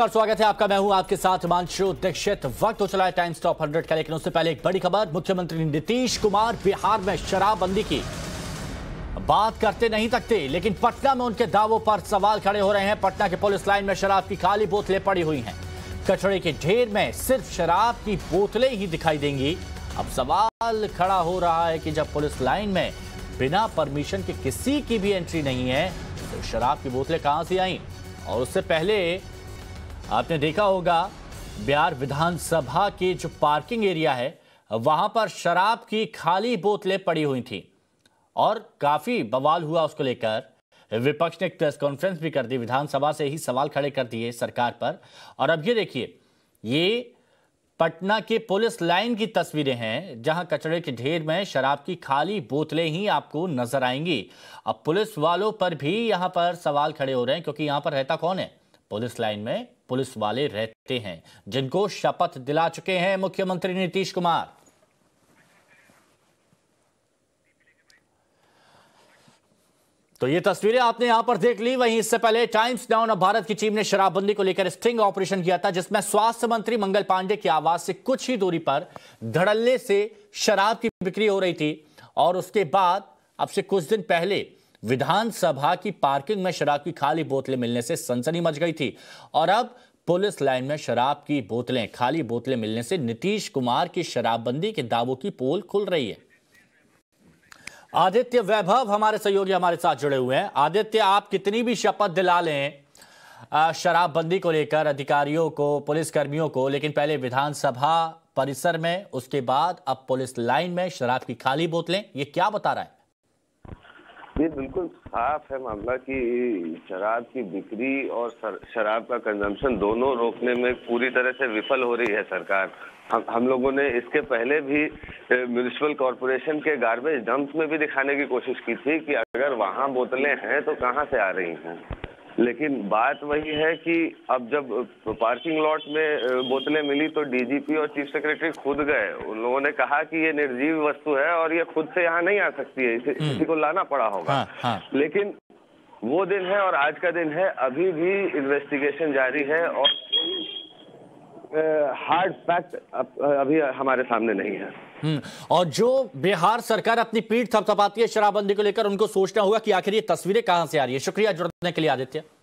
और स्वागत है आपका मैं हूं आपके साथ हिमांशु दीक्षित वक्त हो चला है टाइम्स टॉप 100 का लेकिन उससे पहले एक बड़ी खबर मुख्यमंत्री नीतीश कुमार बिहार में शराबबंदी की बात करते नहीं तकते लेकिन पटना में उनके दावों पर सवाल खड़े हो रहे हैं पटना के पुलिस लाइन में शराब की खाली बोतलें पड़ी हुई हैं कचड़े के ढेर में सिर्फ शराब की बोतलें ही दिखाई देंगी अब सवाल खड़ा हो रहा है कि जब पुलिस लाइन में बिना परमिशन के किसी की भी एंट्री नहीं है तो शराब की बोतलें कहां से आई और उससे पहले आपने देखा होगा बिहार विधानसभा के जो पार्किंग एरिया है वहां पर शराब की खाली बोतलें पड़ी हुई थी और काफी बवाल हुआ उसको लेकर विपक्ष ने एक प्रेस कॉन्फ्रेंस भी कर दी विधानसभा से ही सवाल खड़े कर दिए सरकार पर और अब ये देखिए ये पटना के पुलिस लाइन की तस्वीरें हैं जहां कचरे के ढेर में शराब की खाली बोतलें ही आपको नजर आएंगी अब पुलिस वालों पर भी यहां पर सवाल खड़े हो रहे हैं क्योंकि यहां पर रहता कौन है पुलिस लाइन में पुलिस वाले रहते हैं जिनको शपथ दिला चुके हैं मुख्यमंत्री नीतीश कुमार तो ये तस्वीरें आपने यहां पर देख ली वहीं इससे पहले टाइम्स डाउन और भारत की टीम ने शराबबंदी को लेकर स्टिंग ऑपरेशन किया था जिसमें स्वास्थ्य मंत्री मंगल पांडे की आवाज से कुछ ही दूरी पर धड़ल्ले से शराब की बिक्री हो रही थी और उसके बाद अब से कुछ दिन पहले विधानसभा की पार्किंग में शराब की खाली बोतलें मिलने से सनसनी मच गई थी और अब पुलिस लाइन में शराब की बोतलें खाली बोतलें मिलने से नीतीश कुमार की शराबबंदी के दावों की पोल खुल रही है आदित्य वैभव हमारे सहयोगी हमारे साथ जुड़े हुए हैं आदित्य आप कितनी भी शपथ दिला लें शराबबंदी को लेकर अधिकारियों को पुलिसकर्मियों को लेकिन पहले विधानसभा परिसर में उसके बाद अब पुलिस लाइन में शराब की खाली बोतलें ये क्या बता रहा है ये बिल्कुल साफ है मामला कि शराब की बिक्री और शराब का कंजम्पशन दोनों रोकने में पूरी तरह से विफल हो रही है सरकार हम हम लोगों ने इसके पहले भी म्यूनिसिपल कॉरपोरेशन के गार्बेज डंप में भी दिखाने की कोशिश की थी कि अगर वहाँ बोतलें हैं तो कहाँ से आ रही हैं लेकिन बात वही है कि अब जब पार्किंग लॉट में बोतलें मिली तो डीजीपी और चीफ सेक्रेटरी खुद गए उन लोगों ने कहा कि ये निर्जीव वस्तु है और ये खुद से यहाँ नहीं आ सकती है इसे किसी हम्म। को लाना पड़ा होगा हाँ, हाँ। लेकिन वो दिन है और आज का दिन है अभी भी इन्वेस्टिगेशन जारी है और हार्ड फैक्ट अभी हमारे सामने नहीं है हम्म, और जो बिहार सरकार अपनी पीठ थपथपाती है शराबबंदी को लेकर उनको सोचना होगा कि आखिर ये तस्वीरें कहां से आ रही है शुक्रिया जुड़ने के लिए आदित्य